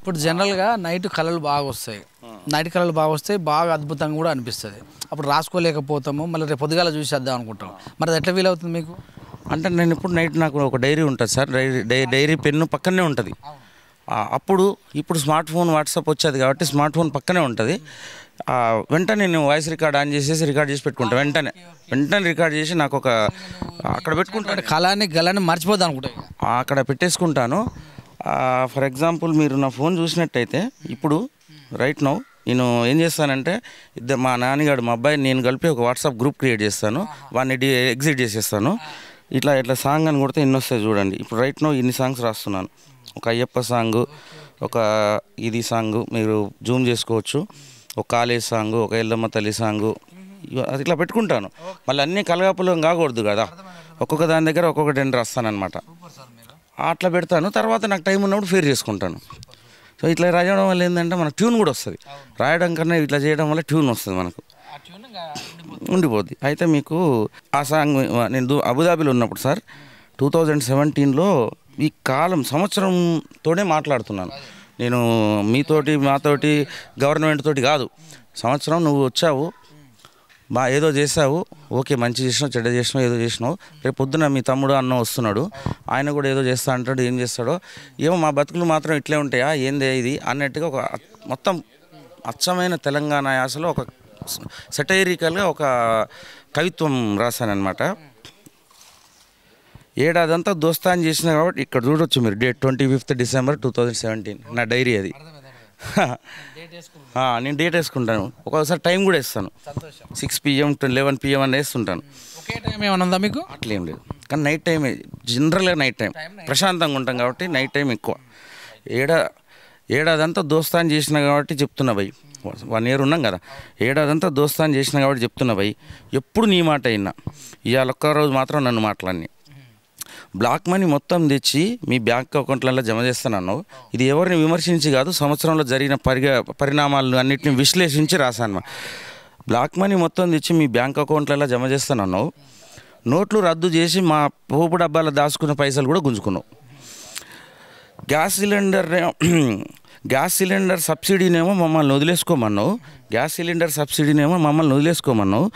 ఇప్పుడు జనరల్గా నైట్ కళలు బాగా వస్తాయి నైట్ కళలు బాగా వస్తాయి బాగా అద్భుతంగా కూడా అనిపిస్తుంది అప్పుడు రాసుకోలేకపోతాము మళ్ళీ రేపు పొద్దుగాల చూసేద్దాం అనుకుంటాం మరి అది ఎట్లా ఫీల్ అవుతుంది మీకు అంటే నేను ఇప్పుడు నైట్ నాకు ఒక డైరీ ఉంటుంది సార్ డైరీ డైరీ పెన్ను పక్కనే ఉంటుంది అప్పుడు ఇప్పుడు స్మార్ట్ ఫోన్ వాట్సాప్ వచ్చేది కాబట్టి స్మార్ట్ ఫోన్ పక్కనే ఉంటుంది వెంటనే నేను వాయిస్ రికార్డ్ ఆన్ చేసేసి రికార్డ్ చేసి పెట్టుకుంటాను వెంటనే వెంటనే రికార్డ్ చేసి నాకు ఒక అక్కడ పెట్టుకుంటాను కళాన్ని గలాన్ని మర్చిపోదాం అనుకుంటాను అక్కడ పెట్టేసుకుంటాను ఫర్ ఎగ్జాంపుల్ మీరు నా ఫోన్ చూసినట్టయితే ఇప్పుడు రైట్ నౌ నేను ఏం చేస్తానంటే ఇద్దరు మా నాన్నగాడు మా అబ్బాయి నేను కలిపి ఒక వాట్సాప్ గ్రూప్ క్రియేట్ చేస్తాను వాడిని ఎగ్జిట్ చేసేస్తాను ఇట్లా ఇట్లా సాంగ్ అని కొడితే ఇన్ని వస్తాయి చూడండి ఇప్పుడు రైట్ నో ఇన్ని సాంగ్స్ రాస్తున్నాను ఒక అయ్యప్ప సాంగ్ ఒక ఇది సాంగ్ మీరు జూమ్ చేసుకోవచ్చు ఒక కాలేజ్ సాంగ్ ఒక ఎల్లమ్మ తల్లి సాంగ్ అది ఇట్లా పెట్టుకుంటాను మళ్ళీ అన్నీ కలగాపులం కాకూడదు కదా ఒక్కొక్క దాని దగ్గర ఒక్కొక్కటి రాస్తానమాట అట్లా పెడతాను తర్వాత నాకు టైం ఉన్నప్పుడు ఫేర్ చేసుకుంటాను సో ఇట్లా రాయడం వల్ల ఏంటంటే మనకు ట్యూన్ కూడా వస్తుంది రాయడం కన్నా ఇట్లా చేయడం వల్ల ట్యూన్ వస్తుంది మనకు ఉండిపోద్ది అయితే మీకు ఆ సాంగ్ నేను అబుదాబీలో ఉన్నప్పుడు సార్ టూ థౌజండ్ సెవెంటీన్లో ఈ కాలం సంవత్సరంతోనే మాట్లాడుతున్నాను నేను మీతోటి మాతోటి గవర్నమెంట్ తోటి కాదు సంవత్సరం నువ్వు వచ్చావు బా ఏదో చేసావు ఓకే మంచి చేసినావు చెడ్డ చేసినావు ఏదో చేసినావు రేపు పొద్దున మీ తమ్ముడు అన్న వస్తున్నాడు ఆయన కూడా ఏదో చేస్తా అంటాడు ఏం చేస్తాడో ఏమో మా బతుకులు మాత్రం ఇట్లే ఉంటాయా ఏందే ఇది అన్నట్టుగా ఒక మొత్తం అచ్చమైన తెలంగాణ యాసలో ఒక సెటైరికల్గా ఒక కవిత్వం రాశానమాట ఏడాదంతా దోస్తాన్ చేసిన కాబట్టి ఇక్కడ చూడొచ్చు మీరు date twenty fifth December two thousand seventeen నా డైరీ అది నేను డేట్ వేసుకుంటాను ఒక్కొక్కసారి టైం కూడా వేస్తాను సిక్స్ పిఎం లెవెన్ పిఎం అని వేస్తుంటాను ఒకే టైం ఏమన్నా మీకు అట్లేం లేదు కానీ నైట్ టైం జనరల్గా నైట్ టైం ప్రశాంతంగా ఉంటాం కాబట్టి నైట్ టైం ఎక్కువ ఏడా ఏడాదంతా దోస్తాన్ చేసిన కాబట్టి చెప్తున్నా భయ్ వన్ ఇయర్ ఉన్నాం కదా ఏడాదంతా దోస్తాన్ చేసిన కాబట్టి చెప్తున్నా భయ్ ఎప్పుడు నీ మాట అయినా ఇవాళ ఒక్క రోజు మాత్రం నన్ను మాట్లాడినాయి బ్లాక్ మనీ మొత్తం తెచ్చి మీ బ్యాంక్ అకౌంట్లలో జమ చేస్తానన్నావు ఇది ఎవరిని విమర్శించి కాదు సంవత్సరంలో జరిగిన పరిగా పరిణామాలను అన్నింటిని విశ్లేషించి రాశాను బ్లాక్ మనీ మొత్తం తెచ్చి మీ బ్యాంక్ అకౌంట్లలో జమ చేస్తానన్నావు నోట్లు రద్దు చేసి మా పోపు డబ్బాలో దాచుకున్న పైసలు కూడా గుంజుకున్నావు గ్యాస్ సిలిండర్ గ్యాస్ సిలిండర్ సబ్సిడీనేమో మమ్మల్ని వదిలేసుకోమన్నావు గ్యాస్ సిలిండర్ సబ్సిడీనేమో మమ్మల్ని వదిలేసుకోమన్నావు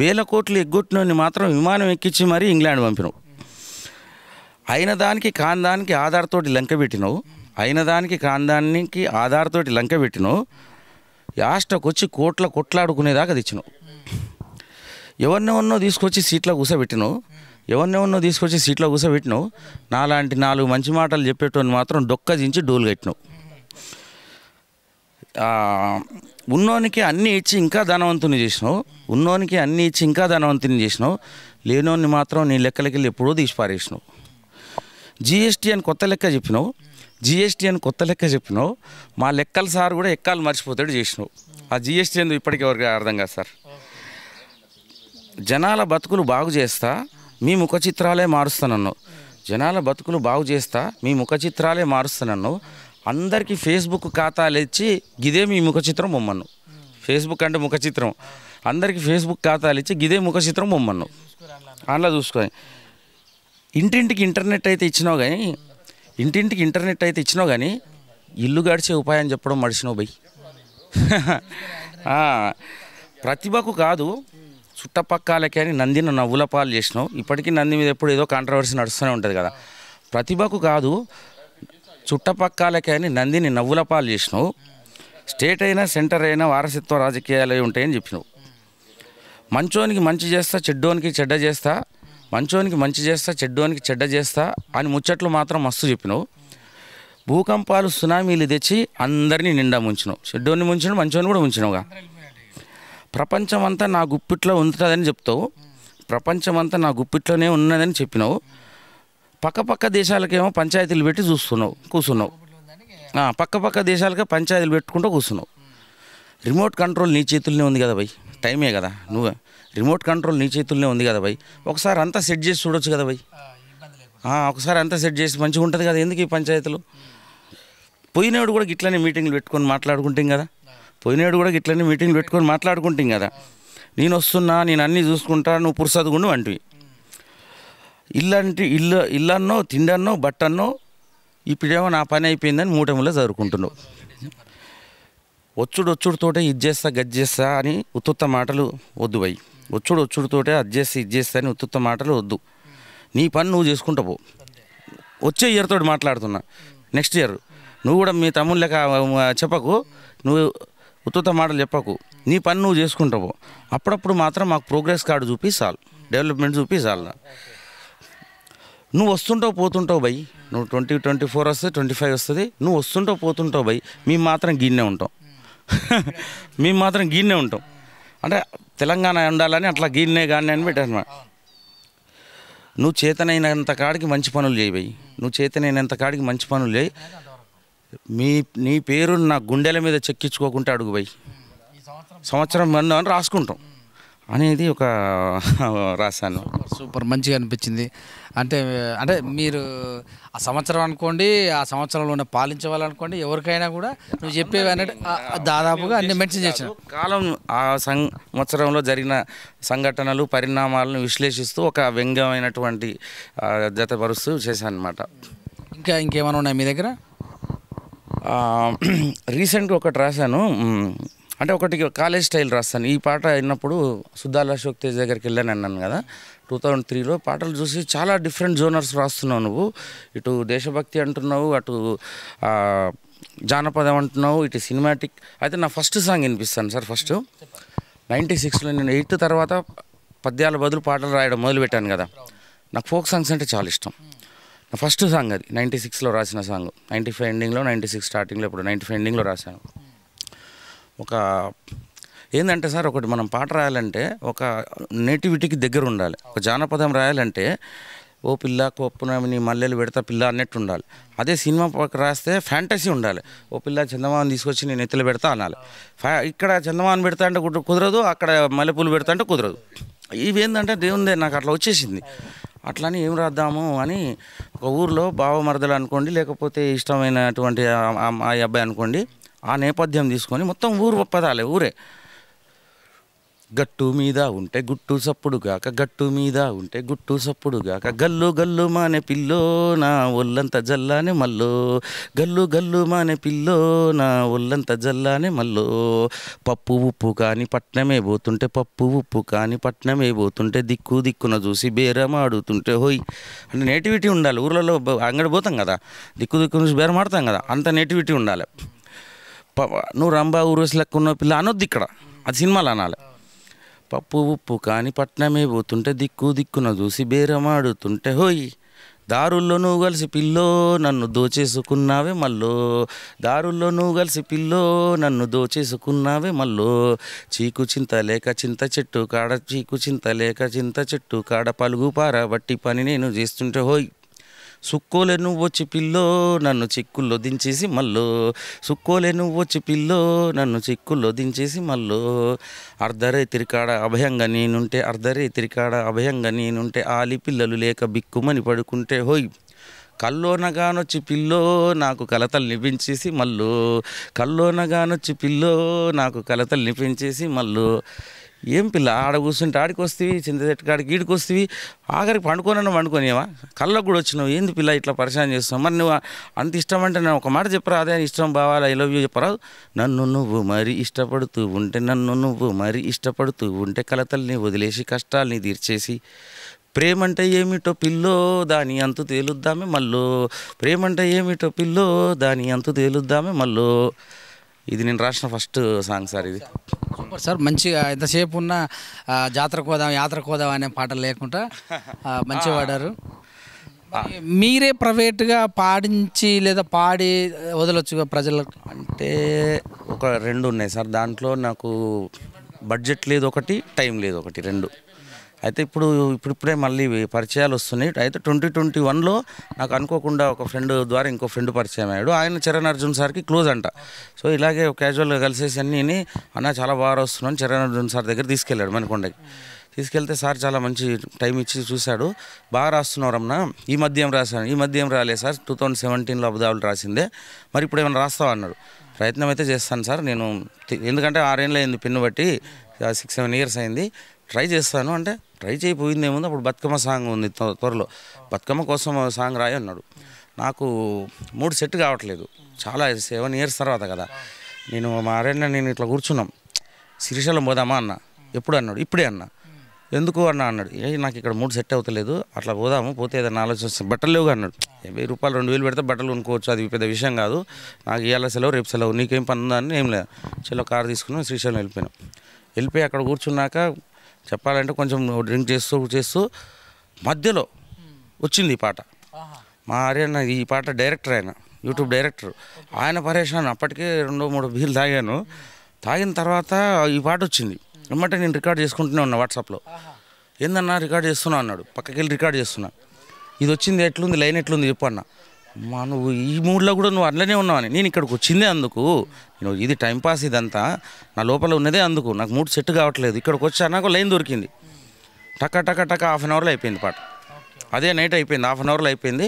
వేల కోట్లు ఎగ్గొట్టినని మాత్రం విమానం ఎక్కించి మరీ ఇంగ్లాండ్ పంపినావు అయిన దానికి కాందానికి ఆధార్తోటి లంక పెట్టినావు అయిన దానికి కాందానికి ఆధార్తోటి లంక పెట్టినావు యాస్టకు వచ్చి కోట్ల కొట్లాడుకునేదాకా తెచ్చినావు ఎవరినెవరినో తీసుకొచ్చి సీట్లో కూసబెట్టినావు ఎవరినెవరినో తీసుకొచ్చి సీట్లో కూసబెట్టినావు నాలాంటి నాలుగు మంచి మాటలు చెప్పేటోని మాత్రం డొక్క దించి డోలు కట్టినావు ఉన్నోనికి అన్నీ ఇచ్చి ఇంకా ధనవంతుని చేసినావు ఉన్నోనికి అన్నీ ఇచ్చి ఇంకా ధనవంతుని చేసినావు లేనోని మాత్రం నీ లెక్కలకి వెళ్ళి ఎప్పుడూ తీసి పారేసినావు జిఎస్టీ అని కొత్త లెక్క చెప్పినావు జిఎస్టీ అని కొత్త లెక్క చెప్పినావు మా లెక్కల సార్ కూడా ఎక్కాలు మర్చిపోతాడు చేసినావు ఆ జిఎస్టీ అందు ఇప్పటికీ ఎవరికి అర్థం కాదు సార్ జనాల బతుకులు బాగు చేస్తా మీ ముఖ చిత్రాలే మారుస్తానన్నావు జనాల బతుకులు బాగు చేస్తా మీ ముఖ చిత్రాలే మారుస్తానన్నావు అందరికీ ఫేస్బుక్ ఖాతాలు ఇచ్చి గిదే మీ ముఖ చిత్రం బొమ్మను ఫేస్బుక్ అంటే ముఖ చిత్రం అందరికీ ఫేస్బుక్ ఖాతాలు ఇచ్చి గిదే ముఖ చిత్రం బొమ్మను అందులో చూసుకొని ఇంటింటికి ఇంటర్నెట్ అయితే ఇచ్చినావు కానీ ఇంటింటికి ఇంటర్నెట్ అయితే ఇచ్చినావు కానీ ఇల్లు గడిచే ఉపాయం చెప్పడం మడిచినావు బయ్ ప్రతిభకు కాదు చుట్టపక్కలకి అని నందిని నవ్వుల పాలు చేసినావు ఇప్పటికీ నంది మీద ఎప్పుడు ఏదో కాంట్రవర్సీ నడుస్తూనే ఉంటుంది కదా ప్రతిభకు కాదు చుట్టపక్కలకి అని నందిని నవ్వుల పాలు చేసినావు స్టేట్ అయినా సెంటర్ అయినా వారసత్వ రాజకీయాలు ఉంటాయని చెప్పినావు మంచోనికి మంచి చేస్తా చెడ్డోనికి చెడ్డ చేస్తా మంచోనికి మంచి చేస్తా చెడ్డోనికి చెడ్డ చేస్తా అని ముచ్చట్లు మాత్రం మస్తు చెప్పినావు భూకంపాలు సునామీలు తెచ్చి అందరినీ నిండా ముంచినావు చెడ్డోని ముంచినావు మంచోని కూడా ముంచినావుగా ప్రపంచం అంతా నా గుప్పిట్లో ఉంటుందని చెప్తావు ప్రపంచం అంతా నా గుప్పిట్లోనే ఉన్నదని చెప్పినావు పక్కపక్క దేశాలకేమో పంచాయతీలు పెట్టి చూస్తున్నావు కూర్చున్నావు పక్కపక్క దేశాలకే పంచాయతీలు పెట్టుకుంటూ కూర్చున్నావు రిమోట్ కంట్రోల్ నీ చేతుల్లోనే ఉంది కదా భయ్ టైమే కదా నువ్వే రిమోట్ కంట్రోల్ నీ చేతుల్లోనే ఉంది కదా భయ్ ఒకసారి అంతా సెట్ చేసి చూడొచ్చు కదా భయ్ ఒకసారి అంతా సెట్ చేసి మంచిగా ఉంటుంది కదా ఎందుకు ఈ పంచాయతీలు పోయినాడు కూడా ఇట్లనే మీటింగ్లు పెట్టుకొని మాట్లాడుకుంటాం కదా పోయినాడు కూడా గిట్లనే మీటింగ్లు పెట్టుకొని మాట్లాడుకుంటాం కదా నేను వస్తున్నా నేను అన్నీ చూసుకుంటా నువ్వు పురుసదుగుండు వంటివి ఇల్లంటి ఇల్లు ఇల్లన్నో తిండన్నో బట్టన్నో ఇప్పుడేమో నా పని అయిపోయిందని మూటములో చదువుకుంటున్నావు వచ్చుడు వచ్చుడుతోటే ఇది చేస్తా గది చేస్తా అని ఉత్తుత్త మాటలు వద్దు వచ్చుడు వచ్చుడుతోటే అది చేసి ఇది చేస్తే అని ఉత్తుత్త మాటలు వద్దు నీ పని నువ్వు చేసుకుంటా పో వచ్చే ఇయర్తో మాట్లాడుతున్నా నెక్స్ట్ ఇయర్ నువ్వు కూడా మీ తమ్ముళ్ళక చెప్పకు నువ్వు ఉత్తుత్త మాటలు చెప్పకు నీ పని నువ్వు చేసుకుంటావు అప్పుడప్పుడు మాత్రం మాకు ప్రోగ్రెస్ కార్డు చూపి చాలు డెవలప్మెంట్ చూపి చాలు నువ్వు వస్తుంటావు పోతుంటావు బై నువ్వు ట్వంటీ ట్వంటీ ఫోర్ వస్తుంది ట్వంటీ ఫైవ్ వస్తుంది నువ్వు వస్తుంటావు పోతుంటావు బై మేము మాత్రం గిన్నె ఉంటాం మేము మాత్రం గిన్నె ఉంటాం అంటే తెలంగాణ ఉండాలని అట్లా గీన్నే కానీ అని పెట్టాను నువ్వు చేతనైనంత కాడికి మంచి పనులు చేయబోయి నువ్వు చేతనైనంత కాడికి మంచి పనులు చేయి మీ నీ పేరు నా గుండెల మీద చెక్కించుకోకుండా అడుగుబోయి సంవత్సరం అని రాసుకుంటాం అనేది ఒక రాశాను సూపర్ మంచిగా అనిపించింది అంటే అంటే మీరు ఆ సంవత్సరం అనుకోండి ఆ సంవత్సరంలో ఉన్న పాలించవాలనుకోండి అనుకోండి ఎవరికైనా కూడా నువ్వు చెప్పేవి అనేది దాదాపుగా అన్ని మెన్షన్ చేశాను కాలం ఆ సంవత్సరంలో జరిగిన సంఘటనలు పరిణామాలను విశ్లేషిస్తూ ఒక వ్యంగ్యమైనటువంటి జతపరుస్తూ చేశాను అనమాట ఇంకా ఇంకేమైనా ఉన్నాయి మీ దగ్గర రీసెంట్గా ఒకటి రాశాను అంటే ఒకటి కాలేజ్ స్టైల్ రాస్తాను ఈ పాట విన్నప్పుడు సుద్దాల అశోక్ తేజ్ దగ్గరికి వెళ్ళాను అన్నాను కదా టూ థౌజండ్ త్రీలో పాటలు చూసి చాలా డిఫరెంట్ జోనర్స్ రాస్తున్నావు నువ్వు ఇటు దేశభక్తి అంటున్నావు అటు జానపదం అంటున్నావు ఇటు సినిమాటిక్ అయితే నా ఫస్ట్ సాంగ్ వినిపిస్తాను సార్ ఫస్ట్ నైంటీ సిక్స్లో నేను ఎయిత్ తర్వాత పద్యాల బదులు పాటలు రాయడం మొదలుపెట్టాను కదా నాకు ఫోక్ సాంగ్స్ అంటే చాలా ఇష్టం నా ఫస్ట్ సాంగ్ అది నైంటీ సిక్స్లో రాసిన సాంగ్ నైంటీ ఫైవ్ ఎండింగ్లో నైంటీ సిక్స్ స్టార్టింగ్లో ఇప్పుడు నైంటీ ఫైవ్ ఎండింగ్లో రాశాను ఒక ఏంటంటే సార్ ఒకటి మనం పాట రాయాలంటే ఒక నేటివిటీకి దగ్గర ఉండాలి ఒక జానపదం రాయాలంటే ఓ పిల్ల కొప్పున నీ మల్లెలు పెడతా పిల్ల అన్నట్టు ఉండాలి అదే సినిమా పక్క రాస్తే ఫ్యాంటసీ ఉండాలి ఓ పిల్ల చందమామని తీసుకొచ్చి నేను ఎత్తులు పెడతా అనాలి ఇక్కడ చందమాన్ పెడతా అంటే కుదరదు అక్కడ మల్లెపూలు పెడతా అంటే కుదరదు ఇవి ఏంటంటే దేవుందే నాకు అట్లా వచ్చేసింది అట్లని ఏం రాద్దాము అని ఒక ఊర్లో బావ మరదలు అనుకోండి లేకపోతే ఇష్టమైనటువంటి ఆ అబ్బాయి అనుకోండి ఆ నేపథ్యం తీసుకొని మొత్తం ఊరు పదాలే ఊరే గట్టు మీద ఉంటే గుట్టు సప్పుడు గాక గట్టు మీద ఉంటే గుట్టు సప్పుడు గాక గల్లు గల్లు మానే పిల్లో నా ఒళ్ళంత జల్లానే మల్లు గల్లు గల్లు మానే పిల్లో నా ఒళ్ళంత జల్లానే మల్లు పప్పు ఉప్పు కానీ పట్నమే పోతుంటే పప్పు ఉప్పు కానీ పట్నమే పోతుంటే దిక్కు దిక్కున చూసి బేరం ఆడుతుంటే హోయ్ అంటే నేటివిటీ ఉండాలి ఊర్లలో అంగడి పోతాం కదా దిక్కు దిక్కు చూసి బేరం ఆడతాం కదా అంత నేటివిటీ ఉండాలి నువ్వు రంబా లెక్క ఉన్న పిల్ల అనొద్దు ఇక్కడ అది సినిమాలు అనాలి పప్పు ఉప్పు కానీ పట్నమే పోతుంటే దిక్కు దిక్కున చూసి బేరమాడుతుంటే హోయ్ దారుల్లో నువ్వు కలిసి పిల్లో నన్ను దోచేసుకున్నావే మళ్ళో దారుల్లో నువ్వు కలిసి పిల్లో నన్ను దోచేసుకున్నావే మళ్ళో చీకు చింత లేక చింత చెట్టు కాడ చీకు చింత లేక చింత చెట్టు కాడ పలుగు పారబట్టి పని నేను చేస్తుంటే హోయ్ సుక్కోలే నువ్వు వచ్చి పిల్లో నన్ను చిక్కుల్లో దించేసి మళ్ళో సుక్కోలే నువ్వు వచ్చి పిల్లో నన్ను చిక్కుల్లో దించేసి మళ్ళో అర్ధరే తిరికాడ అభయంగా నేనుంటే అర్ధరే తిరికాడ అభయంగా నేనుంటే ఆలి పిల్లలు లేక బిక్కుమని పడుకుంటే హోయ్ కల్లోనగానొచ్చి పిల్లో నాకు కలతలు నిపించేసి మళ్ళీ కల్లోనగానొచ్చి పిల్లో నాకు కలతలు నిపించేసి మళ్ళీ ఏం పిల్ల ఆడ కూర్చుంటే ఆడికి వస్తేవి చింత చెట్టు కాడికి ఈడికి వస్తేవి ఆఖరికి పండుకోనని పండుకోనేవా కళ్ళకు కూడా వచ్చినావు ఏంది పిల్ల ఇట్లా పరిశాన్ చేస్తావు మరి నువ్వు అంత ఇష్టం అంటే నేను ఒక మాట చెప్పరా అదే ఇష్టం బావాలి ఐ లవ్ యూ చెప్పరా నన్ను నువ్వు మరీ ఇష్టపడుతూ ఉంటే నన్ను నువ్వు మరీ ఇష్టపడుతూ ఉంటే కలతల్ని వదిలేసి కష్టాలని తీర్చేసి ప్రేమ అంటే ఏమిటో పిల్లో దాని అంతు తేలుద్దామే మళ్ళో ప్రేమంటే ఏమిటో పిల్లో దాని అంతు తేలుద్దామే మళ్ళో ఇది నేను రాసిన ఫస్ట్ సాంగ్ సార్ ఇది సార్ మంచిగా ఎంతసేపు ఉన్న జాతరకు పోదాం యాత్రకు పోదాం అనే పాటలు లేకుండా మంచిగా పాడారు మీరే ప్రైవేట్గా పాడించి లేదా పాడి వదలొచ్చు ప్రజలకు అంటే ఒక రెండు ఉన్నాయి సార్ దాంట్లో నాకు బడ్జెట్ లేదు ఒకటి టైం లేదు ఒకటి రెండు అయితే ఇప్పుడు ఇప్పుడిప్పుడే మళ్ళీ పరిచయాలు వస్తున్నాయి అయితే ట్వంటీ ట్వంటీ వన్లో నాకు అనుకోకుండా ఒక ఫ్రెండ్ ద్వారా ఇంకో ఫ్రెండ్ పరిచయం అయ్యాడు ఆయన చరణ్ అర్జున్ సార్కి క్లోజ్ అంట సో ఇలాగే క్యాజువల్గా కలిసేసి అన్నీ అన్న చాలా బాగా వస్తున్నాను చరణ్ అర్జున్ సార్ దగ్గర తీసుకెళ్ళాడు మనకొండకి తీసుకెళ్తే సార్ చాలా మంచి టైం ఇచ్చి చూశాడు బాగా అమ్మ ఈ మధ్యం రాశాను ఈ మధ్యం రాలే సార్ టూ థౌజండ్ సెవెంటీన్లో అబుదాబులు రాసిందే మరి ఇప్పుడు ఏమైనా రాస్తావా అన్నాడు ప్రయత్నం అయితే చేస్తాను సార్ నేను ఎందుకంటే ఆరేళ్ళు అయింది పిన్ను బట్టి సిక్స్ సెవెన్ ఇయర్స్ అయింది ట్రై చేస్తాను అంటే ట్రై చేయపోయింది ఏముంది అప్పుడు బతుకమ్మ సాంగ్ ఉంది త్వరలో బతుకమ్మ కోసం సాంగ్ రాయి అన్నాడు నాకు మూడు సెట్ కావట్లేదు చాలా సెవెన్ ఇయర్స్ తర్వాత కదా నేను మా అరేనా నేను ఇట్లా కూర్చున్నాం శ్రీశైలం పోదామా అన్న ఎప్పుడు అన్నాడు ఇప్పుడే అన్న ఎందుకు అన్న అన్నాడు ఏ నాకు ఇక్కడ మూడు సెట్ అవుతలేదు అట్లా పోదాము పోతే ఏదైనా ఆలోచన బట్టలు లేవుగా అన్నాడు వెయ్యి రూపాయలు రెండు వేలు పెడితే బట్టలు కొనుక్కోవచ్చు అది పెద్ద విషయం కాదు నాకు ఇవాళ సెలవు రేపు సెలవు నీకేం పని ఉందని ఏం లేదు చలో కారు తీసుకున్నాం శ్రీశైలం వెళ్ళిపోయినాం వెళ్ళిపోయి అక్కడ కూర్చున్నాక చెప్పాలంటే కొంచెం డ్రింక్ చేస్తూ చేస్తూ మధ్యలో వచ్చింది ఈ పాట మా ఆర్యన్న ఈ పాట డైరెక్టర్ ఆయన యూట్యూబ్ డైరెక్టర్ ఆయన పరేషాన్ అప్పటికే రెండు మూడు బీర్లు తాగాను తాగిన తర్వాత ఈ పాట వచ్చింది ఏమంటే నేను రికార్డ్ చేసుకుంటూనే ఉన్నా వాట్సాప్లో ఏందన్నా రికార్డ్ చేస్తున్నా అన్నాడు పక్కకి వెళ్ళి రికార్డ్ చేస్తున్నా ఇది వచ్చింది ఎట్లుంది లైన్ ఎట్లుంది చెప్పు అన్నా మా నువ్వు ఈ మూడ్లో కూడా నువ్వు అట్లనే ఉన్నావని నేను ఇక్కడికి వచ్చిందే అందుకు నువ్వు ఇది టైంపాస్ ఇదంతా నా లోపల ఉన్నదే అందుకు నాకు మూడు సెట్ కావట్లేదు ఇక్కడికి వచ్చా నాకు లైన్ దొరికింది టక టక టక హాఫ్ అన్ అవర్లో అయిపోయింది పాట అదే నైట్ అయిపోయింది హాఫ్ అన్ అవర్లో అయిపోయింది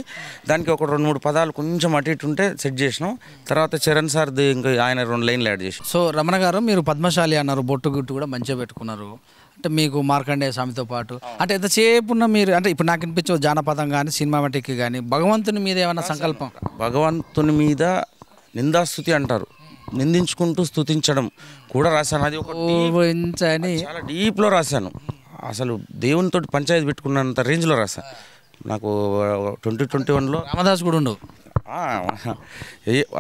దానికి ఒక రెండు మూడు పదాలు కొంచెం అటు ఇటు ఉంటే సెట్ చేసినాం తర్వాత చరణ్ సార్ ఇంకా ఆయన రెండు లైన్లు యాడ్ చేసి సో రమణ గారు మీరు పద్మశాలి అన్నారు బొట్టు గుట్టు కూడా మంచిగా పెట్టుకున్నారు అంటే మీకు మార్కండే స్వామితో పాటు అంటే ఎంతసేపు ఉన్న మీరు అంటే ఇప్పుడు నాకు అనిపించే జానపదం కానీ సినిమాటిక్ కానీ భగవంతుని మీద ఏమైనా సంకల్పం భగవంతుని మీద నిందాస్తుతి అంటారు నిందించుకుంటూ స్థుతించడం కూడా రాశాను అది చాలా డీప్లో రాశాను అసలు దేవునితో పంచాయతీ పెట్టుకున్నంత రేంజ్లో రాశాను నాకు ట్వంటీ ట్వంటీ వన్లో రామదాస్ కూడా ఉండవు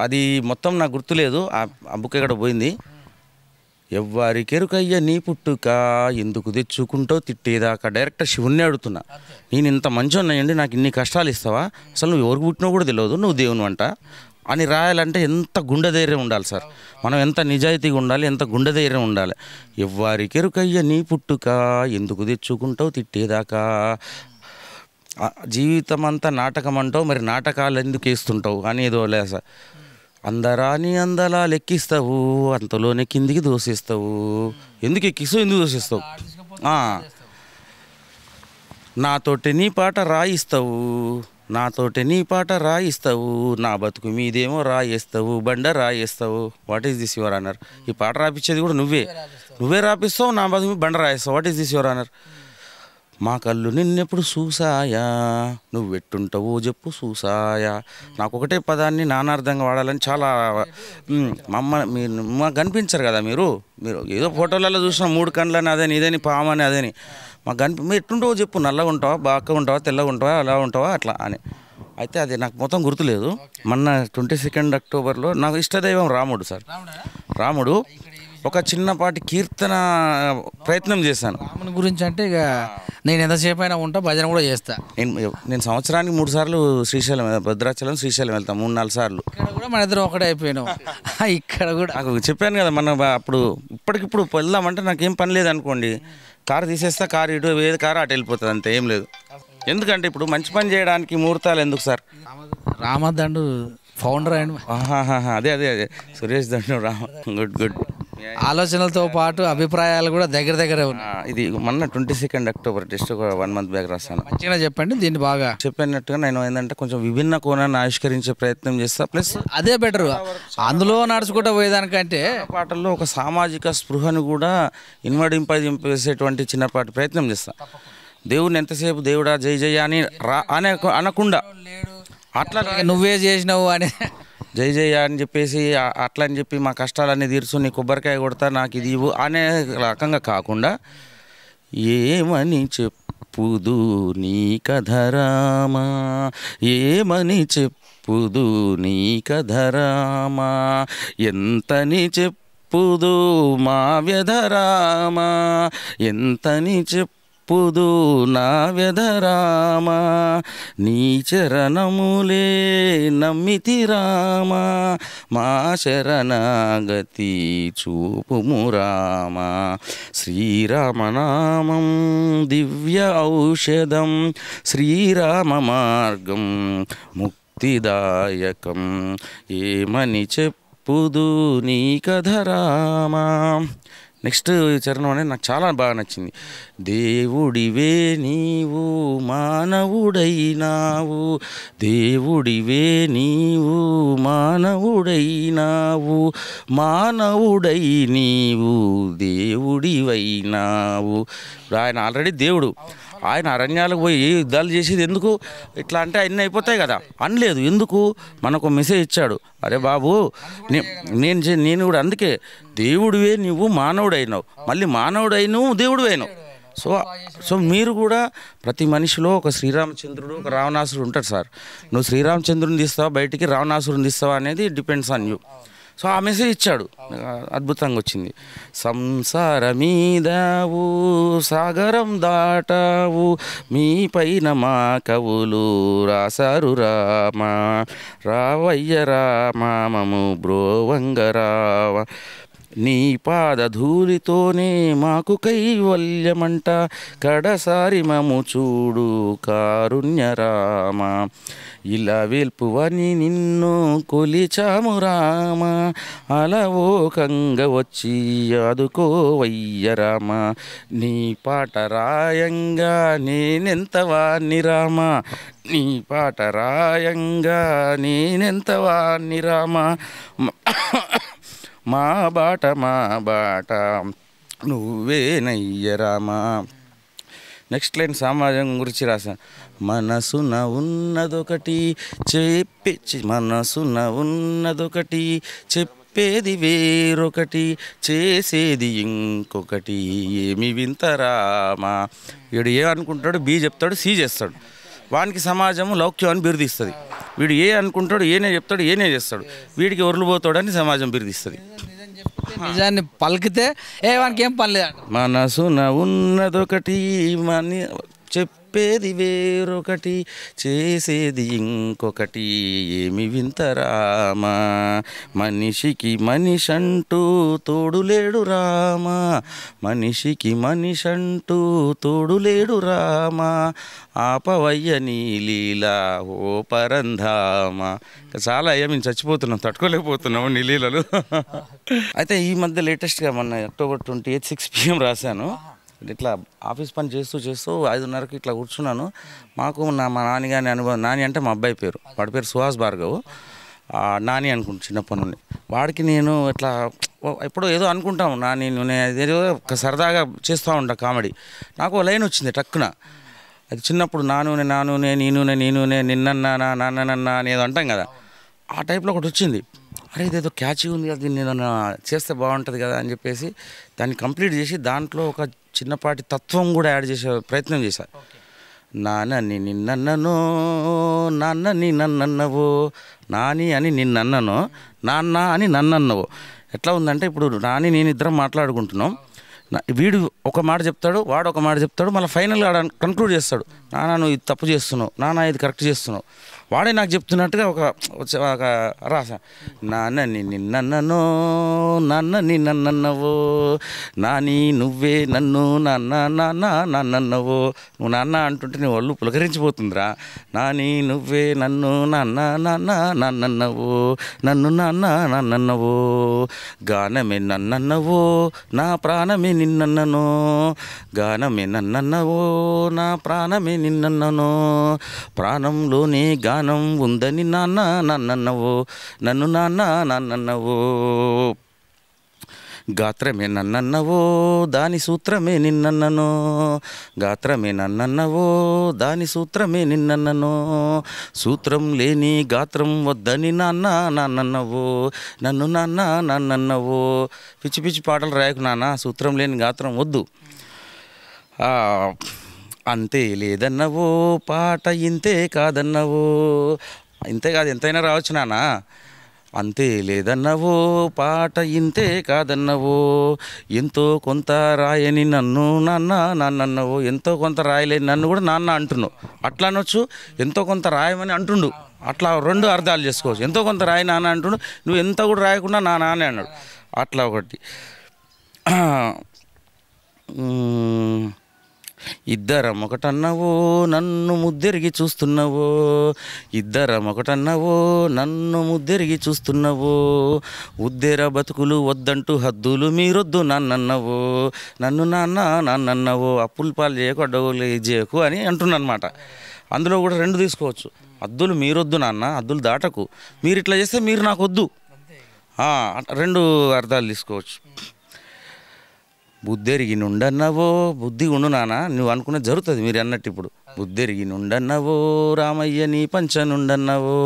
అది మొత్తం నాకు గుర్తులేదు ఆ బుక్ ఎక్కడ పోయింది ఎవ్వరికెరుకయ్య నీ పుట్టుక ఎందుకు తెచ్చుకుంటావు తిట్టేదాకా డైరెక్ట్గా శివుణ్ణి అడుగుతున్నా నేను ఇంత మంచి ఉన్నాయండి నాకు ఇన్ని కష్టాలు ఇస్తావా అసలు నువ్వు ఎవరికి పుట్టినా కూడా తెలియదు నువ్వు దేవుని అంట అని రాయాలంటే ఎంత గుండె ధైర్యం ఉండాలి సార్ మనం ఎంత నిజాయితీగా ఉండాలి ఎంత గుండె ధైర్యం ఉండాలి ఎవ్వరికెరుకయ్య నీ పుట్టుక ఎందుకు తెచ్చుకుంటావు తిట్టేదాకా జీవితం అంతా నాటకం అంటావు మరి నాటకాలు ఎందుకు వేస్తుంటావు అనేది లేదు సార్ అందరాని అందలా లెక్కిస్తావు అంతలోనే కిందికి దోషిస్తావు ఎందుకు ఎక్కిస్తావు ఎందుకు దోషిస్తావు నాతోటి నీ పాట రాయిస్తావు నాతోటి నీ పాట రాయిస్తావు నా బతుకు మీదేమో రాయిస్తావు బండ రాయిస్తావు what is this your honour ఈ పాట రాపించేది కూడా నువ్వే నువ్వే రాపిస్తావు నా బతుకు బండ రాయిస్తావు what is this your honour మా కళ్ళు నిన్నెప్పుడు చూసాయా నువ్వెట్టుంటావో చెప్పు చూసాయా నాకు ఒకటే పదాన్ని నానార్థంగా వాడాలని చాలా మమ్మ మీరు మాకు కనిపించరు కదా మీరు మీరు ఏదో ఫోటోలలో చూసిన మూడు కండ్లని అదని ఇదని పామని అదని మాకు కనిపి ఎట్టుంటావో చెప్పు నల్లగా ఉంటావా బాగా ఉంటావా తెల్లగా ఉంటావా అలా ఉంటావా అట్లా అని అయితే అది నాకు మొత్తం గుర్తులేదు మొన్న ట్వంటీ సెకండ్ అక్టోబర్లో నాకు ఇష్టదైవం రాముడు సార్ రాముడు ఒక చిన్నపాటి కీర్తన ప్రయత్నం చేశాను రాముని గురించి అంటే ఇక నేను ఎంతసేపు అయినా ఉంటా భజన కూడా చేస్తా నేను నేను సంవత్సరానికి మూడు సార్లు శ్రీశైలం భద్రాచలం శ్రీశైలం వెళ్తాను మూడు నాలుగు సార్లు ఇక్కడ కూడా మన ఇద్దరం ఒకటే అయిపోయినాం ఇక్కడ కూడా నాకు చెప్పాను కదా మనం అప్పుడు ఇప్పటికిప్పుడు వెళ్దామంటే ఏం పని లేదు అనుకోండి కారు తీసేస్తా కారు ఇటు వేది కారు అటు వెళ్ళిపోతుంది అంతే ఏం లేదు ఎందుకంటే ఇప్పుడు మంచి పని చేయడానికి ముహూర్తాలు ఎందుకు సార్ రామదండు ఫౌండర్ అండ్ అదే అదే అదే సురేష్ దండం రామ్ గుడ్ గుడ్ ఆలోచనలతో పాటు అభిప్రాయాలు కూడా దగ్గర దగ్గరే ఇది మొన్న ట్వంటీ సెకండ్ అక్టోబర్ జస్ట్ ఒక వన్ మంత్ బ్యాక్ రాస్తాను మంచిగా చెప్పండి దీన్ని బాగా చెప్పినట్టుగా నేను ఏంటంటే కొంచెం విభిన్న కోణాన్ని ఆవిష్కరించే ప్రయత్నం చేస్తా ప్లస్ అదే బెటర్ అందులో నడుచుకుంటూ పోయేదానికంటే పాటల్లో ఒక సామాజిక స్పృహను కూడా ఇన్వడింపజేసేటువంటి చిన్నపాటి ప్రయత్నం చేస్తా దేవుడిని ఎంతసేపు దేవుడా జై జయ అని రా అనే అనకుండా అట్లా నువ్వే చేసినావు అని జై జై అని చెప్పేసి అట్లా అని చెప్పి మా కష్టాలన్నీ తీర్చు నీ కొబ్బరికాయ కొడతా నాకు ఇది ఇవ్వు అనే రకంగా కాకుండా ఏమని చెప్పుదు నీ కథరామా ఏమని చెప్పుదు నీ కథరామా ఎంతని చెప్పుదు మా వ్యధరామా ఎంతని చెప్పు తప్పుదు నా వెదరామా నీ చరణములే నమ్మితి రామా మా శరణాగతి చూపుము రామా శ్రీరామనామం దివ్య ఔషధం శ్రీరామ మార్గం ముక్తిదాయకం ఏమని చెప్పుదు నీ కథ రామా నెక్స్ట్ చరణం అనేది నాకు చాలా బాగా నచ్చింది దేవుడివే నీవు మానవుడైనావు దేవుడివే నీవు మానవుడైనావు మానవుడై నీవు దేవుడివైనావు ఆయన ఆల్రెడీ దేవుడు ఆయన అరణ్యాలకు పోయి యుద్ధాలు చేసేది ఎందుకు ఇట్లా అంటే అన్నీ అయిపోతాయి కదా అనలేదు ఎందుకు మనకు మెసేజ్ ఇచ్చాడు అరే బాబు నేను నేను కూడా అందుకే దేవుడివే నువ్వు మానవుడైనావు మళ్ళీ మానవుడైనవు అయినావు సో సో మీరు కూడా ప్రతి మనిషిలో ఒక శ్రీరామచంద్రుడు ఒక రావణాసురుడు ఉంటాడు సార్ నువ్వు శ్రీరామచంద్రుని తీస్తావా బయటికి రావణాసురుని తీస్తావా అనేది డిపెండ్స్ ఆన్ యూ సో ఆ మెసేజ్ ఇచ్చాడు అద్భుతంగా వచ్చింది సంసార మీదావు సాగరం దాటావు మీ పైన మా కవులు రాసారు రామ రావయ్య రామామము బ్రోవంగ రావ నీ ధూలితోనే మాకు కైవల్యమంట కడసారి మము చూడు కారుణ్యరామ ఇలా వేల్పువని నిన్ను కొలిచాము రామ అలవోకంగా వచ్చి ఆదుకోవయ్య రామ నీ పాట రాయంగా నేనెంత వాణ్ణి రామ నీ పాట రాయంగా నేనెంత వాణ్ణి రామ మా బాట మా బాట నువ్వే నయ్యరామా నెక్స్ట్ లైన్ సమాజం గురించి రాశాను మనసున ఉన్నదొకటి చెప్పి మనసున ఉన్నదొకటి చెప్పేది వేరొకటి చేసేది ఇంకొకటి ఏమి వింతరామా వీడు ఏమనుకుంటాడు బి చెప్తాడు సి చేస్తాడు వానికి సమాజం లౌక్యం అని బిరుదిస్తుంది వీడు ఏ అనుకుంటాడు ఏనే చెప్తాడు ఏనే చేస్తాడు వీడికి ఒరలిపోతాడని సమాజం బిరుదిస్తుంది నిజాన్ని పలికితే ఏ వానికి ఏం పని లేదు మనసు నా ఉన్నదొకటి మని చెప్ చెప్పేది వేరొకటి చేసేది ఇంకొకటి ఏమి వింతరామా మనిషికి మనిషి అంటూ తోడులేడు రామా మనిషికి మనిషి అంటూ తోడులేడు రామా ఆపవయ్య నీలీలా ఓ పరంధామా చాలా అయ్యా మేము చచ్చిపోతున్నాం తట్టుకోలేకపోతున్నాము నీ అయితే ఈ మధ్య లేటెస్ట్గా మొన్న October twenty eighth six PM రాశాను ఇట్లా ఆఫీస్ పని చేస్తూ చేస్తూ ఐదున్నరకి ఇట్లా కూర్చున్నాను మాకు నా మా నాని గారిని అనుభవం నాని అంటే మా అబ్బాయి పేరు వాడి పేరు సుహాస్ భార్గవ్ నాని అనుకుంటు చిన్నప్పటి నుండి వాడికి నేను ఇట్లా ఎప్పుడో ఏదో అనుకుంటాము నాని నేను ఒక సరదాగా చేస్తూ ఉంటా కామెడీ నాకు లైన్ వచ్చింది టక్కున అది చిన్నప్పుడు నేను నానూనె నేనూనె నాన్న నాన్న నాన్ననన్నా అనేది అంటాం కదా ఆ టైప్లో ఒకటి వచ్చింది అరే ఇదేదో క్యాచ్ ఉంది కదా దీన్ని నేను చేస్తే బాగుంటుంది కదా అని చెప్పేసి దాన్ని కంప్లీట్ చేసి దాంట్లో ఒక చిన్నపాటి తత్వం కూడా యాడ్ చేసే ప్రయత్నం చేశా నానని నాన్న నాన్నని నన్నన్నవో నాని అని నిన్నన్ననో నాన్న అని నన్నన్నవో ఎట్లా ఉందంటే ఇప్పుడు నాని నేను ఇద్దరం మాట్లాడుకుంటున్నాం వీడు ఒక మాట చెప్తాడు వాడు ఒక మాట చెప్తాడు మళ్ళీ ఫైనల్గా కన్క్లూడ్ చేస్తాడు నానా నువ్వు ఇది తప్పు చేస్తున్నావు నానా ఇది కరెక్ట్ చేస్తున్నావు వాడే నాకు చెప్తున్నట్టుగా ఒక ఒక రాసా నాన్న నిన్నన్ననో నాన్న నిన్నన్నవో నాని నువ్వే నన్ను నాన్న నాన్న నాన్నన్నవో నువ్వు నాన్న అంటుంటే నీ ఒళ్ళు పులకరించిపోతుందిరా నాని నువ్వే నన్ను నాన్న నాన్న నాన్నన్నవో నన్ను నాన్న నాన్నన్నవో గానమే నన్నన్నవో నా ప్రాణమే నిన్నన్ననో గానమే నన్నన్నవో నా ప్రాణమే నిన్నన్ననో ప్రాణంలోనే గా విధానం ఉందని నాన్న నన్నన్నవో నన్ను నాన్న నన్నన్నవో గాత్రమే నన్నన్నవో దాని సూత్రమే నిన్నన్ననో గాత్రమే నన్నన్నవో దాని సూత్రమే నిన్నన్ననో సూత్రం లేని గాత్రం వద్దని నాన్న నాన్నవో నన్ను నాన్న నన్నన్నవో పిచ్చి పిచ్చి పాటలు రాయకు నాన్న సూత్రం లేని గాత్రం వద్దు అంతే లేదన్నవో పాట ఇంతే కాదన్నవో ఇంతే కాదు ఎంతైనా రావచ్చు నానా అంతే లేదన్నవో పాట ఇంతే కాదన్నవో ఎంతో కొంత రాయని నన్ను నాన్న నాన్నన్నవో ఎంతో కొంత రాయలేని నన్ను కూడా నాన్న అంటున్నావు అట్లా అనొచ్చు ఎంతో కొంత రాయమని అంటుండు అట్లా రెండు అర్థాలు చేసుకోవచ్చు ఎంతో కొంత రాయి నాన్న అంటుండు నువ్వు ఎంత కూడా రాయకుండా నా నాన్నే అన్నాడు అట్లా ఒకటి ఇద్దరం ఒకటన్నవో నన్ను ముద్దెరిగి చూస్తున్నవో ఇద్దరం ఒకటన్నవో నన్ను ముద్దెరిగి చూస్తున్నవో ఉద్దెర బతుకులు వద్దంటూ హద్దులు మీరొద్దు నన్నన్నవో నన్ను నాన్న నన్నన్నవో అప్పులు పాలు చేయకు అడ్డగోలు చేయకు అని అంటున్నమాట అందులో కూడా రెండు తీసుకోవచ్చు అద్దులు మీరొద్దు నాన్న అద్దులు దాటకు మీరు ఇట్లా చేస్తే మీరు నాకు వద్దు రెండు అర్థాలు తీసుకోవచ్చు బుద్ధి ఎరిగి నుండన్నవో బుద్ధి ఉండు నానా నువ్వు అనుకునే జరుగుతుంది మీరు అన్నట్టు ఇప్పుడు బుద్ధి ఎరిగి నుండన్నవో రామయ్య నీ పంచ నుండన్నవో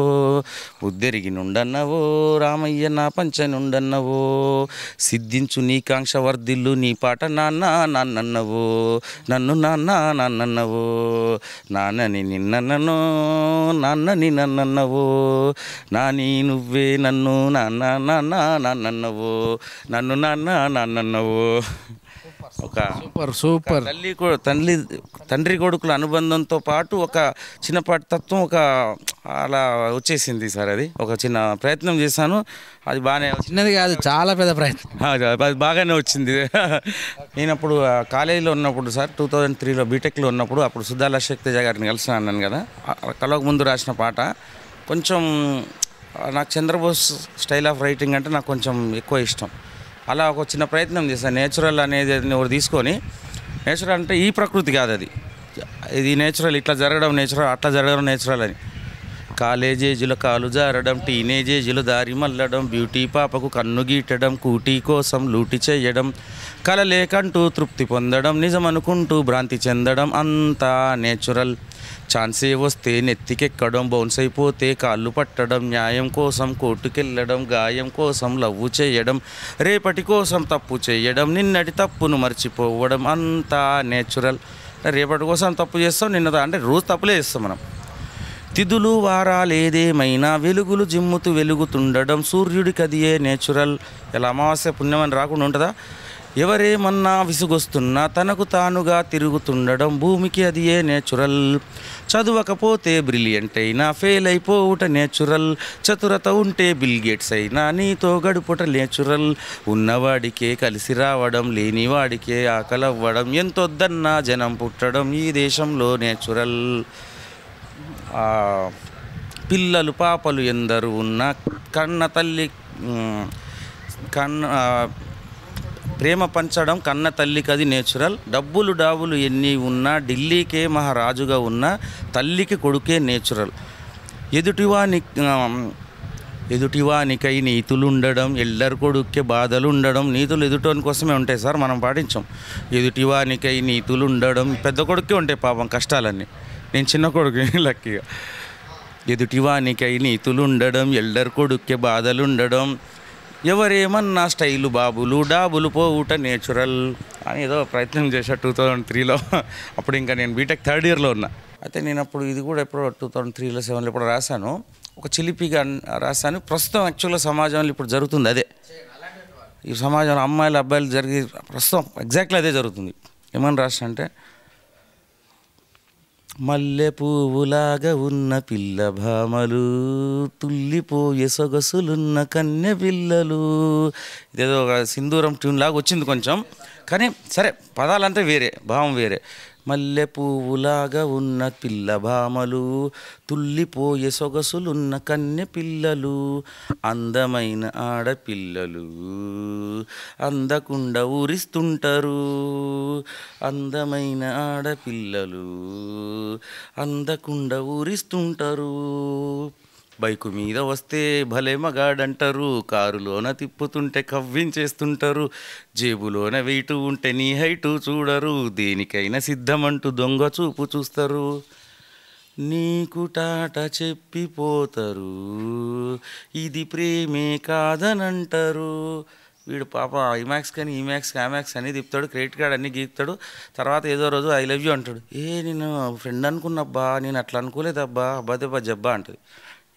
బుద్ధి ఎరిగి నుండన్నవో రామయ్య నా పంచ నుండన్నవో సిద్ధించు నీ కాంక్ష వర్ధిల్లు నీ పాట నాన్న నాన్నన్నవో నన్ను నాన్న నాన్నన్నవో నాన్నని నిన్నన్ననో నాన్నని నన్నన్నవో నాని నువ్వే నన్ను నాన్న నాన్న నాన్నన్నవో నన్ను నాన్న నాన్నన్నవో ఒక సూపర్ సూపర్ తల్లి తల్లి తండ్రి కొడుకుల అనుబంధంతో పాటు ఒక చిన్నపాటి తత్వం ఒక అలా వచ్చేసింది సార్ అది ఒక చిన్న ప్రయత్నం చేశాను అది బాగానే చిన్నది కాదు చాలా పెద్ద ప్రయత్నం అది బాగానే వచ్చింది నేను అప్పుడు కాలేజీలో ఉన్నప్పుడు సార్ టూ థౌజండ్ త్రీలో బీటెక్లో ఉన్నప్పుడు అప్పుడు సుధాల శక్తిజ గారిని కలిసిన అన్నాను కదా కళకు ముందు రాసిన పాట కొంచెం నాకు చంద్రబోస్ స్టైల్ ఆఫ్ రైటింగ్ అంటే నాకు కొంచెం ఎక్కువ ఇష్టం అలా ఒక చిన్న ప్రయత్నం చేశాను నేచురల్ అనేది ఒకటి తీసుకొని నేచురల్ అంటే ఈ ప్రకృతి కాదు అది ఇది నేచురల్ ఇట్లా జరగడం నేచురల్ అట్లా జరగడం నేచురల్ అని కాలేజేజీల కాలు జారడం టీనేజేజీలు దారి మల్లడం బ్యూటీ పాపకు కన్ను గీటడం కూటీ కోసం లూటి చేయడం కలలేకంటూ తృప్తి పొందడం నిజమనుకుంటూ భ్రాంతి చెందడం అంతా నేచురల్ ఛాన్సే వస్తే నెత్తికెక్కడం బౌన్స్ అయిపోతే కాళ్ళు పట్టడం న్యాయం కోసం కోర్టుకెళ్ళడం గాయం కోసం లవ్వు చేయడం రేపటి కోసం తప్పు చేయడం నిన్నటి తప్పును మర్చిపోవడం అంతా నేచురల్ రేపటి కోసం తప్పు చేస్తాం నిన్న అంటే రోజు తప్పులే చేస్తాం మనం తిథులు వారాలేదేమైనా వెలుగులు జిమ్ముతూ వెలుగుతుండడం సూర్యుడికి అదియే నేచురల్ ఇలా అమావాస్య పుణ్యమని రాకుండా ఉంటుందా ఎవరేమన్నా విసుగొస్తున్నా తనకు తానుగా తిరుగుతుండడం భూమికి అది ఏ నేచురల్ చదవకపోతే బ్రిలియంట్ అయినా ఫెయిల్ అయిపోవుట నేచురల్ చతురత ఉంటే బిల్ గేట్స్ అయినా నీతో గడుపుట నేచురల్ ఉన్నవాడికే కలిసి రావడం లేనివాడికే ఆకలవ్వడం ఎంతొద్దన్నా జనం పుట్టడం ఈ దేశంలో నేచురల్ పిల్లలు పాపలు ఎందరు ఉన్న కన్న తల్లి కన్న ప్రేమ పంచడం కన్న తల్లికి అది నేచురల్ డబ్బులు డాబులు ఎన్ని ఉన్నా ఢిల్లీకే మహారాజుగా ఉన్న తల్లికి కొడుకే నేచురల్ ఎదుటివాని ఎదుటివానికై నీతులుండడం ఎల్లరి కొడుక్కే బాధలుండడం నీతులు ఎదుటోని కోసమే ఉంటాయి సార్ మనం పాటించాం ఎదుటివానికై నీతులు ఉండడం పెద్ద కొడుకే ఉంటాయి పాపం కష్టాలన్నీ నేను చిన్న కొడుకు లక్కీగా ఎదుటివానికై నీతులుండడం ఎల్డర్ బాధలు ఉండడం ఎవరేమన్నా స్టైలు బాబులు డాబులు పోవుట నేచురల్ అని ఏదో ప్రయత్నం చేశాను టూ థౌజండ్ త్రీలో అప్పుడు ఇంకా నేను బీటెక్ థర్డ్ ఇయర్లో ఉన్నా అయితే నేను అప్పుడు ఇది కూడా ఎప్పుడో టూ థౌజండ్ త్రీలో సెవెన్లో ఎప్పుడు రాశాను ఒక చిలిపిగా రాశాను ప్రస్తుతం యాక్చువల్గా సమాజంలో ఇప్పుడు జరుగుతుంది అదే ఈ సమాజంలో అమ్మాయిలు అబ్బాయిలు జరిగే ప్రస్తుతం ఎగ్జాక్ట్లీ అదే జరుగుతుంది ఏమని రాశా అంటే మల్లె పువ్వులాగా ఉన్న పిల్ల భామలు తుల్లిపోయే సొగసులున్న కన్నె పిల్లలు ఇదేదో ఒక సింధూరం ట్యూన్ లాగా వచ్చింది కొంచెం కానీ సరే పదాలంతా వేరే భావం వేరే మల్లె పువ్వులాగా ఉన్న పిల్లభామలు తుల్లిపోయే సొగసులున్న కన్నె పిల్లలు అందమైన ఆడపిల్లలు అందకుండా ఊరిస్తుంటారు అందమైన ఆడపిల్లలు అందకుండా ఊరిస్తుంటారు బైకు మీద వస్తే భలే మగాడంటారు కారులోన తిప్పుతుంటే కవ్వించేస్తుంటారు జేబులోన వెయిటు ఉంటే నీ హైటు చూడరు దేనికైనా సిద్ధమంటూ దొంగ చూపు చూస్తారు నీకు టాట చెప్పిపోతారు ఇది ప్రేమే కాదనంటారు వీడు పాప ఐమాక్స్ కానీ ఈమాక్స్ ఐమాక్స్ అని తిప్పుతాడు క్రెడిట్ కార్డ్ అన్ని గీక్తాడు తర్వాత ఏదో రోజు ఐ లవ్ యూ అంటాడు ఏ నేను ఫ్రెండ్ అనుకున్నబ్బా నేను అట్లా అనుకోలేదబ్బా దెబ్బ జబ్బా అంటుంది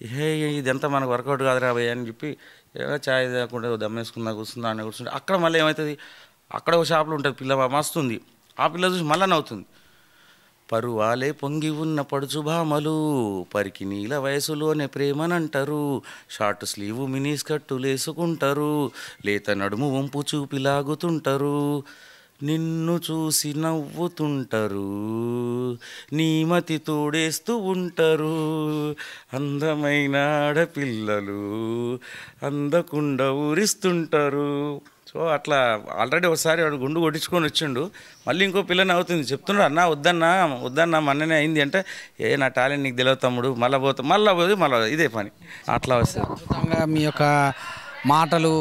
ఇది ఇదంతా మనకు వర్కౌట్ కాదురా భయ్ అని చెప్పి ఏదో ఛాయ్ తేకుండా వేసుకుందా కూర్చుందా అని కూర్చుంటే అక్కడ మళ్ళీ ఏమవుతుంది అక్కడ ఒక షాప్లో ఉంటుంది పిల్ల మస్తుంది ఆ పిల్ల చూసి మళ్ళీ నవ్వుతుంది పరువాలే పొంగి ఉన్న పడుచుభామలు పరికి నీల వయసులోనే ప్రేమనంటారు షార్ట్ స్లీవ్ మినీ లేసుకుంటారు లేత నడుము వంపు చూపి లాగుతుంటారు నిన్ను చూసి నవ్వుతుంటారు నీమతి తోడేస్తూ ఉంటారు అందమైన ఆడపిల్లలు అందకుండా ఊరిస్తుంటారు సో అట్లా ఆల్రెడీ ఒకసారి వాడు గుండు కొట్టించుకొని వచ్చిండు మళ్ళీ ఇంకో పిల్లని అవుతుంది చెప్తున్నాడు అన్న వద్దన్నా వద్దన్నా మన్ననే అయింది అంటే ఏ నా టాలెంట్ నీకు తెలియదు తమ్ముడు మళ్ళీ పోతా మళ్ళీ పోదు మళ్ళీ ఇదే పని అట్లా వస్తుంది మీ యొక్క మాటలు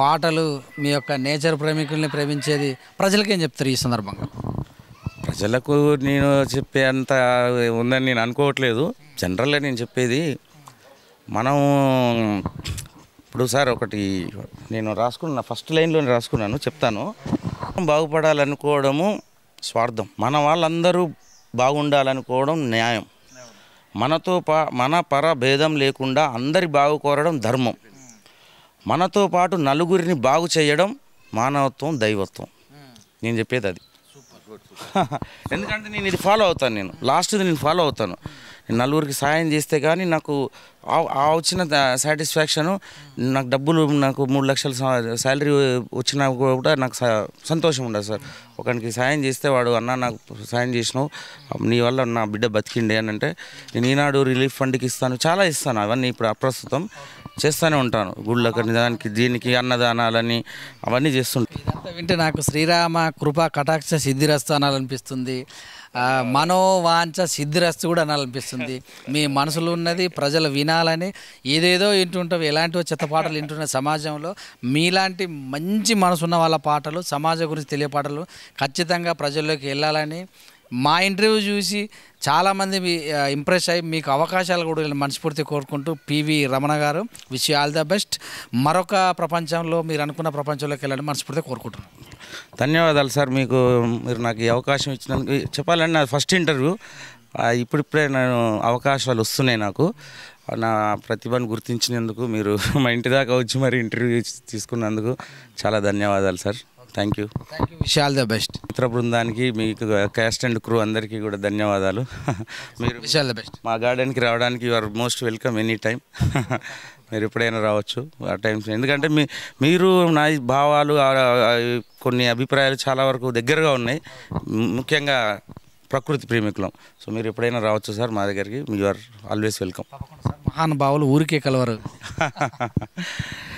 పాటలు మీ యొక్క నేచర్ ప్రేమికుల్ని ప్రేమించేది ప్రజలకు ఏం చెప్తారు ఈ సందర్భంగా ప్రజలకు నేను చెప్పే అంత ఉందని నేను అనుకోవట్లేదు జనరల్గా నేను చెప్పేది మనం ఇప్పుడు సార్ ఒకటి నేను రాసుకున్న ఫస్ట్ లైన్లో రాసుకున్నాను చెప్తాను బాగుపడాలనుకోవడము స్వార్థం మన వాళ్ళందరూ బాగుండాలనుకోవడం న్యాయం మనతో పా మన పర భేదం లేకుండా అందరి బాగు కోరడం ధర్మం మనతో పాటు నలుగురిని బాగు చేయడం మానవత్వం దైవత్వం నేను చెప్పేది అది ఎందుకంటే నేను ఇది ఫాలో అవుతాను నేను లాస్ట్ది నేను ఫాలో అవుతాను నేను నలుగురికి సాయం చేస్తే కానీ నాకు ఆ వచ్చిన సాటిస్ఫాక్షను నాకు డబ్బులు నాకు మూడు లక్షల శాలరీ వచ్చినా కూడా నాకు సంతోషం ఉండదు సార్ ఒకరికి సాయం చేస్తే వాడు అన్న నాకు సాయం చేసినావు నీ వల్ల నా బిడ్డ బతికిండే అని అంటే నేను ఈనాడు రిలీఫ్ ఫండ్కి ఇస్తాను చాలా ఇస్తాను అవన్నీ ఇప్పుడు అప్రస్తుతం చేస్తూనే ఉంటాను గుళ్ళకి దానికి దీనికి అన్నదానాలని అవన్నీ చేస్తుంటాను ఇదంతా వింటే నాకు శ్రీరామ కృపా కటాక్ష సిద్ధిరస్తు అనాలనిపిస్తుంది మనోవాంచ సిద్ధిరస్తు కూడా అనాలనిపిస్తుంది మీ మనసులో ఉన్నది ప్రజలు వినాలని ఏదేదో వింటుంటాం ఎలాంటివో చెత్త పాటలు వింటున్నాయి సమాజంలో మీలాంటి మంచి మనసున్న వాళ్ళ పాటలు సమాజం గురించి తెలియ పాటలు ఖచ్చితంగా ప్రజల్లోకి వెళ్ళాలని మా ఇంటర్వ్యూ చూసి చాలామంది ఇంప్రెస్ అయ్యి మీకు అవకాశాలు కూడా మనస్ఫూర్తి కోరుకుంటూ పివి రమణ గారు విష్ ఆల్ ద బెస్ట్ మరొక ప్రపంచంలో మీరు అనుకున్న ప్రపంచంలోకి వెళ్ళండి మనస్ఫూర్తి కోరుకుంటున్నాను ధన్యవాదాలు సార్ మీకు మీరు నాకు ఈ అవకాశం ఇచ్చినందుకు చెప్పాలని నా ఫస్ట్ ఇంటర్వ్యూ ఇప్పుడిప్పుడే నేను అవకాశాలు వస్తున్నాయి నాకు నా ప్రతిభను గుర్తించినందుకు మీరు మా ఇంటి దాకా వచ్చి మరి ఇంటర్వ్యూ తీసుకున్నందుకు చాలా ధన్యవాదాలు sir thank you thank you Vishal the best చిత్ర బృందానికి మీకు క్యాస్ట్ అండ్ క్రూ అందరికీ కూడా ధన్యవాదాలు మీరు విశాల్ ద బెస్ట్ మా గార్డెన్కి రావడానికి you are most welcome any time మీరు ఎప్పుడైనా రావచ్చు ఆ టైమ్స్ ఎందుకంటే మీ మీరు నా భావాలు కొన్ని అభిప్రాయాలు చాలా వరకు దగ్గరగా ఉన్నాయి ముఖ్యంగా ప్రకృతి ప్రేమికులం సో మీరు ఎప్పుడైనా రావచ్చు సార్ మా దగ్గరికి యు ఆర్ ఆల్వేస్ వెల్కమ్ మహానుభావులు ఊరికే కలవరు